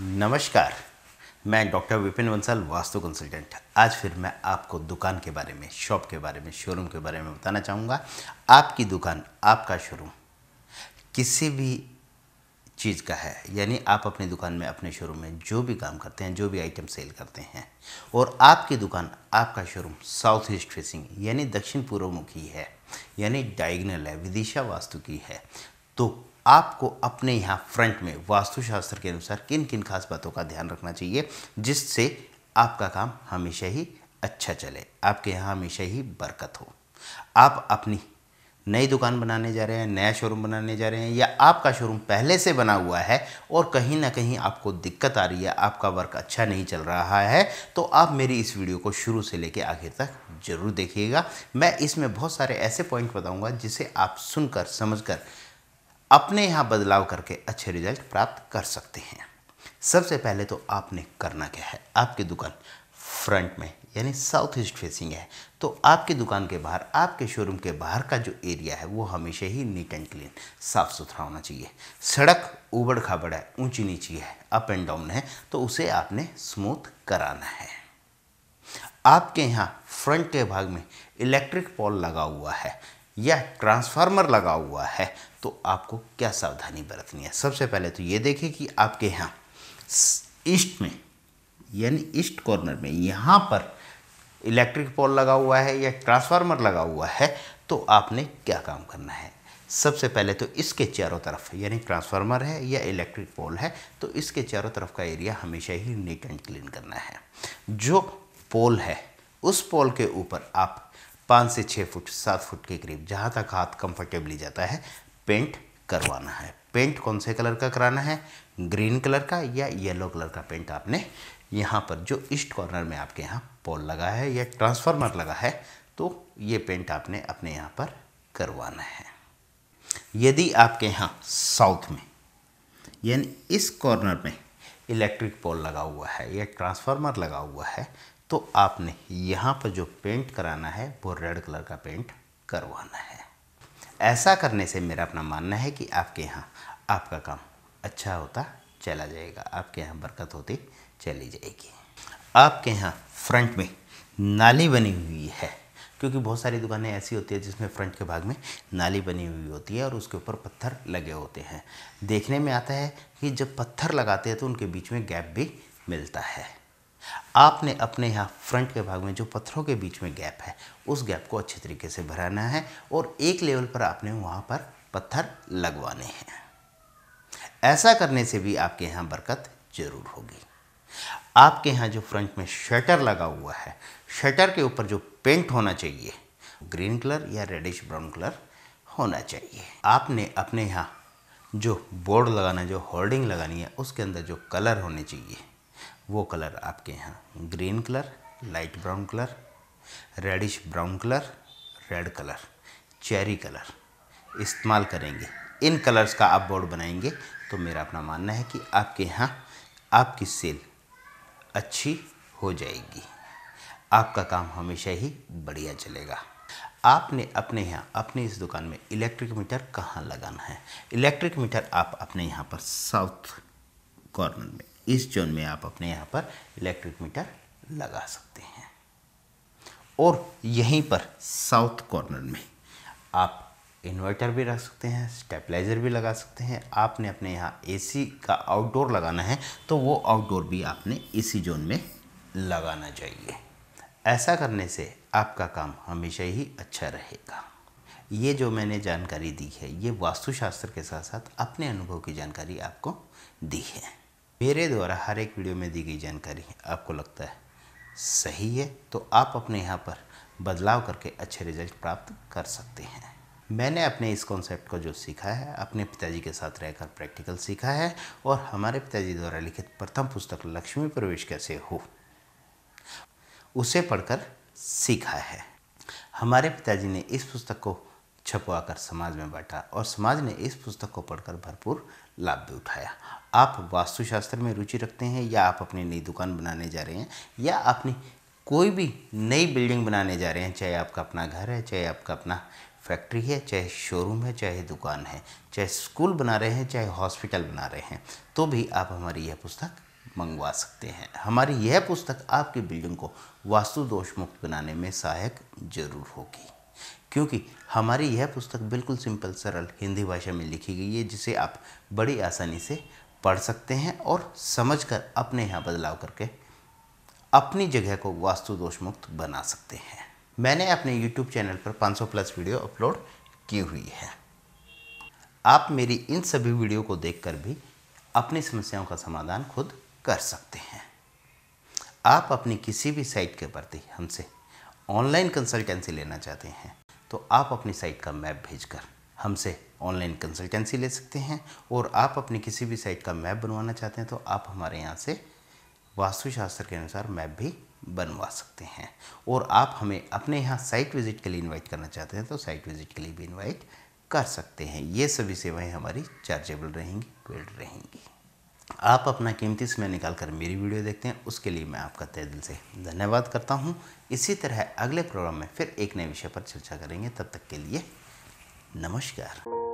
नमस्कार मैं doctor Vipin Bansal vastu consultant आज फिर मैं आपको दुकान के बारे में शॉप के बारे में शोरूम के बारे में बताना चाहूँगा आपकी दुकान आपका शोरूम किसी भी चीज़ का है यानी आप अपनी दुकान में अपने शोरूम में जो भी काम करते हैं जो भी आइटम सेल करते हैं और आपकी दुकान आपका शोरूम साउथ ईस्ट फेसिंग यानी दक्षिण पूर्व मुखी है यानी डायगनल है विदिशा वास्तु की है तो आपको अपने यहाँ फ्रंट में वास्तुशास्त्र के अनुसार किन किन खास बातों का ध्यान रखना चाहिए जिससे आपका काम हमेशा ही अच्छा चले आपके यहाँ हमेशा ही बरकत हो आप अपनी नई दुकान बनाने जा रहे हैं नया शोरूम बनाने जा रहे हैं या आपका शोरूम पहले से बना हुआ है और कहीं ना कहीं आपको दिक्कत आ रही है आपका वर्क अच्छा नहीं चल रहा है तो आप मेरी इस वीडियो को शुरू से लेकर आखिर तक ज़रूर देखिएगा मैं इसमें बहुत सारे ऐसे पॉइंट बताऊँगा जिसे आप सुनकर समझ कर अपने यहाँ बदलाव करके अच्छे रिजल्ट प्राप्त कर सकते हैं सबसे पहले तो आपने करना क्या है आपकी दुकान फ्रंट में यानी साउथ ईस्ट फेसिंग है तो आपकी दुकान के बाहर आपके शोरूम के बाहर का जो एरिया है वो हमेशा ही नीट एंड क्लीन साफ़ सुथरा होना चाहिए सड़क उबड़ खाबड़ है ऊंची नीची है अप एंड डाउन है तो उसे आपने स्मूथ कराना है आपके यहाँ फ्रंट के भाग में इलेक्ट्रिक पोल लगा हुआ है या ट्रांसफार्मर लगा हुआ है तो आपको क्या सावधानी बरतनी है सबसे पहले तो ये देखें कि आपके यहाँ ईस्ट में यानी ईस्ट कॉर्नर में यहाँ पर इलेक्ट्रिक पोल लगा हुआ है या ट्रांसफार्मर लगा हुआ है तो आपने क्या काम करना है सबसे पहले तो इसके चारों तरफ यानी ट्रांसफार्मर है या इलेक्ट्रिक पोल है तो इसके चारों तरफ का एरिया हमेशा ही नीट एंड क्लीन करना है जो पोल है उस पोल के ऊपर आप पाँच से छः फुट सात फुट के करीब जहाँ तक हाथ कंफर्टेबली जाता है पेंट करवाना है पेंट कौन से कलर का कराना है ग्रीन कलर का या येलो कलर का पेंट आपने यहाँ पर जो ईस्ट कॉर्नर में आपके यहाँ पोल लगा है या ट्रांसफार्मर लगा है तो ये पेंट आपने अपने यहाँ पर करवाना है यदि आपके यहाँ साउथ में यानी इस कॉर्नर में इलेक्ट्रिक पोल लगा हुआ है या ट्रांसफार्मर लगा हुआ है तो आपने यहाँ पर जो पेंट कराना है वो रेड कलर का पेंट करवाना है ऐसा करने से मेरा अपना मानना है कि आपके यहाँ आपका काम अच्छा होता चला जाएगा आपके यहाँ बरकत होती चली जाएगी आपके यहाँ फ्रंट में नाली बनी हुई है क्योंकि बहुत सारी दुकानें ऐसी होती है जिसमें फ्रंट के भाग में नाली बनी हुई होती है और उसके ऊपर पत्थर लगे होते हैं देखने में आता है कि जब पत्थर लगाते हैं तो उनके बीच में गैप भी मिलता है आपने अपने यहाँ फ्रंट के भाग में जो पत्थरों के बीच में गैप है उस गैप को अच्छे तरीके से भराना है और एक लेवल पर आपने वहाँ पर पत्थर लगवाने हैं ऐसा करने से भी आपके यहाँ बरकत ज़रूर होगी आपके यहाँ जो फ्रंट में शटर लगा हुआ है शटर के ऊपर जो पेंट होना चाहिए ग्रीन कलर या रेडिश ब्राउन कलर होना चाहिए आपने अपने यहाँ जो बोर्ड लगाना जो होर्डिंग लगानी है उसके अंदर जो कलर होने चाहिए वो कलर आपके यहाँ green colour light brown colour reddish brown colour red colour cherry colour इस्तेमाल करेंगे इन कलर्स का आप बोर्ड बनाएंगे तो मेरा अपना मानना है कि आपके यहाँ आपकी सेल अच्छी हो जाएगी आपका काम हमेशा ही बढ़िया चलेगा आपने अपने यहाँ अपने इस दुकान में इलेक्ट्रिक मीटर कहाँ लगाना है इलेक्ट्रिक मीटर आप अपने यहाँ पर साउथ कॉर्नर में इस जोन में आप अपने यहाँ पर इलेक्ट्रिक मीटर लगा सकते हैं और यहीं पर साउथ कॉर्नर में आप इन्वर्टर भी रख सकते हैं स्टेपलाइज़र भी लगा सकते हैं आपने अपने यहाँ एसी का आउटडोर लगाना है तो वो आउटडोर भी आपने इसी जोन में लगाना चाहिए ऐसा करने से आपका काम हमेशा ही अच्छा रहेगा ये जो मैंने जानकारी दी है ये वास्तुशास्त्र के साथ साथ अपने अनुभव की जानकारी आपको दी है मेरे द्वारा हर एक वीडियो में दी गई जानकारी आपको लगता है सही है तो आप अपने यहाँ पर बदलाव करके अच्छे रिजल्ट प्राप्त कर सकते हैं मैंने अपने इस कॉन्सेप्ट को जो सीखा है अपने पिताजी के साथ रहकर प्रैक्टिकल सीखा है और हमारे पिताजी द्वारा लिखित प्रथम पुस्तक लक्ष्मी प्रवेश कैसे हो उसे पढ़कर सीखा है हमारे पिताजी ने इस पुस्तक को छपवाकर समाज में बांटा और समाज ने इस पुस्तक को पढ़कर भरपूर लाभ भी उठाया आप वास्तुशास्त्र में रुचि रखते हैं या आप अपनी नई दुकान बनाने जा रहे हैं या अपनी कोई भी नई बिल्डिंग बनाने जा रहे हैं चाहे आपका अपना घर है चाहे आपका अपना फैक्ट्री है चाहे शोरूम है चाहे दुकान है चाहे स्कूल बना रहे हैं चाहे हॉस्पिटल बना रहे हैं तो भी आप हमारी यह पुस्तक मंगवा सकते हैं हमारी यह पुस्तक आपकी बिल्डिंग को वास्तु दोष मुक्त बनाने में सहायक जरूर होगी क्योंकि हमारी यह पुस्तक बिल्कुल सिंपल सरल हिंदी भाषा में लिखी गई है जिसे आप बड़ी आसानी से पढ़ सकते हैं और समझकर अपने यहाँ बदलाव करके अपनी जगह को वास्तु दोष मुक्त बना सकते हैं मैंने अपने YouTube चैनल पर 500 प्लस वीडियो अपलोड की हुई है आप मेरी इन सभी वीडियो को देखकर भी अपनी समस्याओं का समाधान खुद कर सकते हैं आप अपनी किसी भी साइट के प्रति हमसे ऑनलाइन कंसल्टेंसी लेना चाहते हैं तो आप अपनी साइट का मैप भेजकर हमसे ऑनलाइन कंसल्टेंसी ले सकते हैं और आप अपनी किसी भी साइट का मैप बनवाना चाहते हैं तो आप हमारे यहाँ से वास्तुशास्त्र के अनुसार मैप भी बनवा सकते हैं और आप हमें अपने यहाँ साइट विज़िट के लिए इनवाइट करना चाहते हैं तो साइट विज़िट के लिए भी इनवाइट कर सकते हैं ये सभी सेवाएं हमारी चार्जेबल रहेंगी बिल्ड रहेंगी आप अपना कीमती समय निकाल कर मेरी वीडियो देखते हैं उसके लिए मैं आपका तय दिल से धन्यवाद करता हूँ इसी तरह अगले प्रोग्राम में फिर एक नए विषय पर चर्चा करेंगे तब तक के लिए नमस्कार